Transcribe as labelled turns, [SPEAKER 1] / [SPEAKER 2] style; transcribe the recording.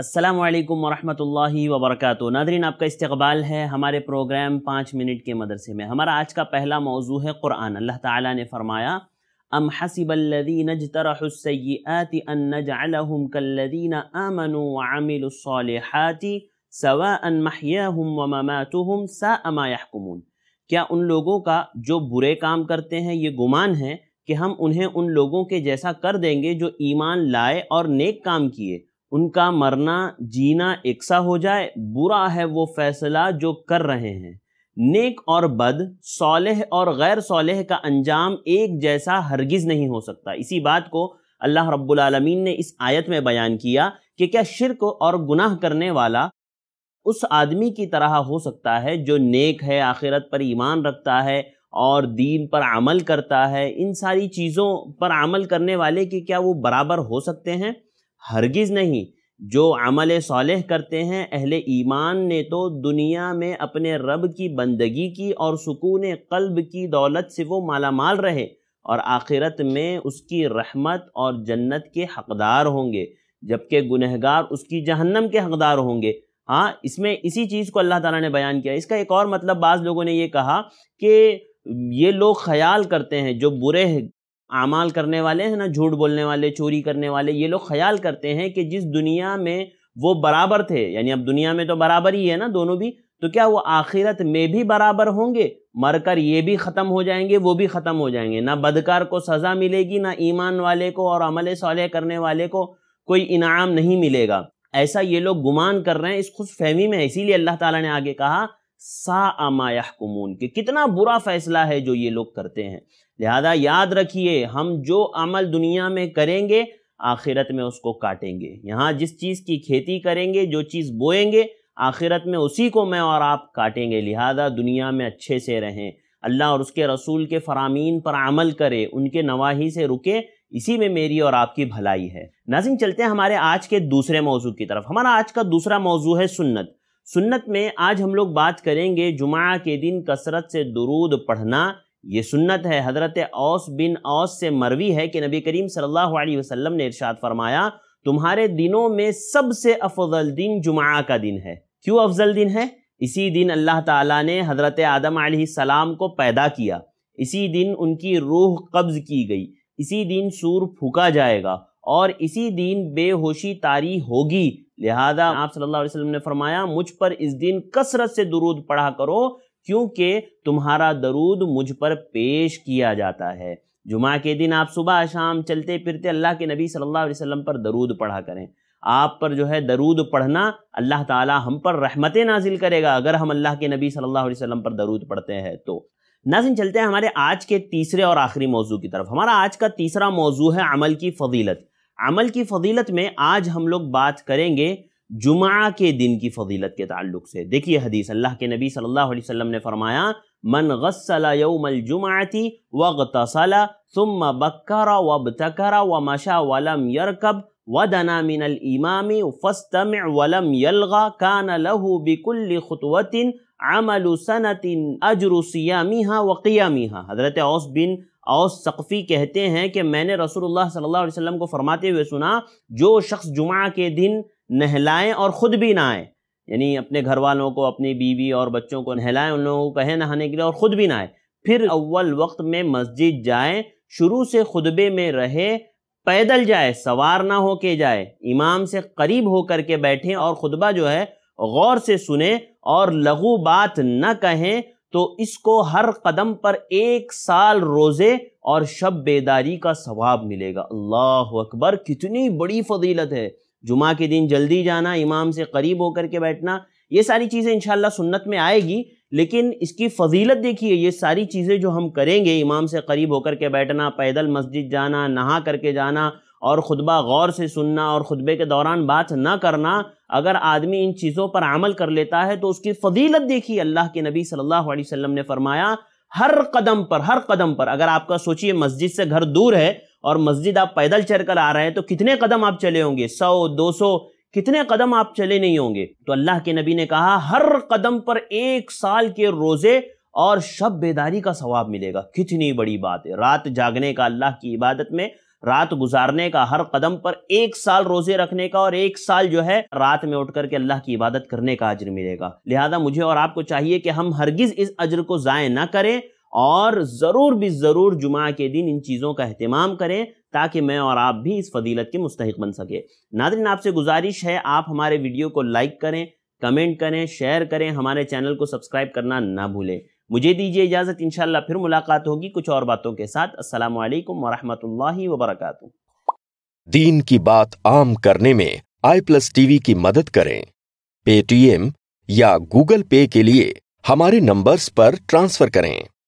[SPEAKER 1] अस्सलाम वालेकुम वरहमतुल्लाहि वबरकत नादरीन आपका इस्तकबाल है हमारे प्रोग्राम पाँच मिनट के मदरसे में हमारा आज का पहला मौजू है क़ुरान अल्लाह ताला ने फरमाया अम हसबल्लिन जतरसैति अनजम कल्लिन आमन वामिलहाति सवा अनमहम वमातुम सामायाकुमून क्या उन लोगों का जो बुरे काम करते हैं ये गुमान है कि हम उन्हें उन लोगों के जैसा कर देंगे जो ईमान लाए और नेक काम किए उनका मरना जीना एक सा हो जाए बुरा है वो फैसला जो कर रहे हैं नेक और बद सोलह और गैर सोलह का अंजाम एक जैसा हरगिज़ नहीं हो सकता इसी बात को अल्लाह रब्बुल आलमीन ने इस आयत में बयान किया कि क्या शिरक और गुनाह करने वाला उस आदमी की तरह हो सकता है जो नेक है आखिरत पर ईमान रखता है और दीन पर अमल करता है इन सारी चीज़ों पर अमल करने वाले कि क्या वो बराबर हो सकते हैं हरगिज़ नहीं जो अमल साल करते हैं अहले ईमान ने तो दुनिया में अपने रब की बंदगी की और सुकून कल्ब की दौलत से वो माला माल रहे और आखिरत में उसकी रहमत और जन्नत के हकदार होंगे जबकि गुनहगार उसकी जहन्नम के हकदार होंगे हाँ इसमें इसी चीज़ को अल्लाह ताला ने बयान किया इसका एक और मतलब बाज़ लोगों ने ये कहा कि ये लोग ख्याल करते हैं जो बुरे अमाल करने वाले हैं ना झूठ बोलने वाले चोरी करने वाले ये लोग ख्याल करते हैं कि जिस दुनिया में वो बराबर थे यानी अब दुनिया में तो बराबर ही है ना दोनों भी तो क्या वो आखिरत में भी बराबर होंगे मरकर ये भी ख़त्म हो जाएंगे वो भी ख़त्म हो जाएंगे ना बदकार को सज़ा मिलेगी ना ईमान वाले को और अमल सौल करने वाले को कोई इनाम नहीं मिलेगा ऐसा ये लोग गुमान कर रहे हैं इस खुश फहमी में इसीलिए अल्लाह ताला ने आगे कहा सा आमा यहकुमून कि कितना बुरा फैसला है जो ये लोग करते हैं लिहाजा याद रखिए हम जो अमल दुनिया में करेंगे आखिरत में उसको काटेंगे यहाँ जिस चीज़ की खेती करेंगे जो चीज़ बोएंगे आखिरत में उसी को मैं और आप काटेंगे लिहाजा दुनिया में अच्छे से रहें अल्लाह और उसके रसूल के फरामीन पर अमल करें उनके नवाही से रुके इसी में मेरी और आपकी भलाई है नाजिम चलते हैं हमारे आज के दूसरे मौजू की तरफ हमारा आज का दूसरा मौजू है सुन्नत सुन्नत में आज हम लोग बात करेंगे जुमा के दिन कसरत से दुरूद पढ़ना ये सुन्नत है हज़रत औस बिन औस से मरवी है कि नबी करीम सल्लल्लाहु अलैहि वसल्लम ने इरशाद फरमाया तुम्हारे दिनों में सबसे अफजल दिन जुमा का दिन है क्यों अफजल दिन है इसी दिन अल्लाह ताला ने हज़रत आदम सलाम को पैदा किया इसी दिन उनकी रूह कब्ज़ की गई इसी दिन सूर फूका जाएगा और इसी दिन बेहोशी तारी होगी लिहाजा हाँ। आप सल्लल्लाहु अलैहि वसल्लम ने फरमाया मुझ पर इस दिन कसरत से दरूद पढ़ा करो क्योंकि तुम्हारा दरूद मुझ पर पेश किया जाता है जुमा के दिन आप सुबह शाम चलते फिरते अल्लाह के नबी सल्लल्लाहु अलैहि वसल्लम पर दरूद पढ़ा करें आप पर जो है दरूद पढ़ना अल्लाह ताला हम पर रहमतें नाजिल करेगा अगर हम अल्लाह के नबी सल्लल्लाहु अलैहि वसल्लम पर दरूद पढ़ते हैं तो नाजिन चलते हैं हमारे आज के तीसरे और आखिरी मौजू की तरफ हमारा आज का तीसरा मौजू है अमल की फजीलत अमल की फजीलत में आज हम लोग बात करेंगे जुमा के दिन की फजीलत के ताल्लुक से देखिए हदीस अल्लाह के नबी सल्लल्लाहु अलैहि वसल्लम ने फरमाया मन गस्सला यौमल जुमाती वगतसला सुम्म बक्करा वबतकरा व मशा वलम यरकब वदना मिनल इमामी फस्तम वलम यलगा कान लहू बिकुल खुतवतिन अमल सनतिन अजर सियामिहा व क़ियामिहा हज़रत औस बिन और सकफ़ी कहते हैं कि मैंने रसूलुल्लाह सल्लल्लाहु अलैहि वसल्लम को फरमाते हुए सुना जो शख्स जुमा के दिन नहलाएं और ख़ुद भी नहाएं यानी अपने घर वालों को अपनी बीवी और बच्चों को नहलाएं उन लोगों को कहें नहाने के लिए और ख़ुद भी नहाएं फिर अव्वल वक्त में मस्जिद जाए शुरू से खुतबे में रहे पैदल जाए सवार ना हो के जाए इमाम से करीब होकर के बैठें और खुतबा जो है गौर से सुने और लघु बात न कहें तो इसको हर कदम पर एक साल रोज़े और शब बेदारी का सवाब मिलेगा अल्लाह अकबर कितनी बड़ी फजीलत है जुमा के दिन जल्दी जाना इमाम से करीब होकर के बैठना ये सारी चीज़ें इन सुन्नत में आएगी लेकिन इसकी फजीलत देखिए ये सारी चीज़ें जो हम करेंगे इमाम से करीब होकर के बैठना पैदल मस्जिद जाना नहा करके जाना और खुतबा गौर से सुनना और खुतबे के दौरान बात ना करना अगर आदमी इन चीज़ों पर अमल कर लेता है तो उसकी फजीलत देखी अल्लाह के नबी सल्लल्लाहु अलैहि वसल्लम ने फरमाया हर कदम पर हर कदम पर अगर आपका सोचिए मस्जिद से घर दूर है और मस्जिद आप पैदल चल कर आ रहे हैं तो कितने कदम आप चले होंगे सौ दो सौ कितने कदम आप चले नहीं होंगे तो अल्लाह के नबी ने कहा हर कदम पर एक साल के रोज़े और शब बेदारी का सवाब मिलेगा कितनी बड़ी बात है रात जागने का अल्लाह की इबादत में रात गुजारने का हर कदम पर एक साल रोजे रखने का और एक साल जो है रात में उठ करके अल्लाह की इबादत करने का अजर मिलेगा लिहाजा मुझे और आपको चाहिए कि हम हरगिज इस अजर को ज़ाय ना करें और ज़रूर भी ज़रूर जुमा के दिन इन चीज़ों का अहतमाम करें ताकि मैं और आप भी इस फजीलत के मुस्तक बन सके नादिन आपसे गुजारिश है आप हमारे वीडियो को लाइक करें कमेंट करें शेयर करें हमारे चैनल को सब्सक्राइब करना ना भूलें मुझे दीजिए इजाज़त इन फिर मुलाकात होगी कुछ और बातों के साथ असल वरहमल वबरक दीन की बात आम करने में आई प्लस टीवी की मदद करें पेटीएम या गूगल पे के लिए हमारे नंबर्स पर ट्रांसफर करें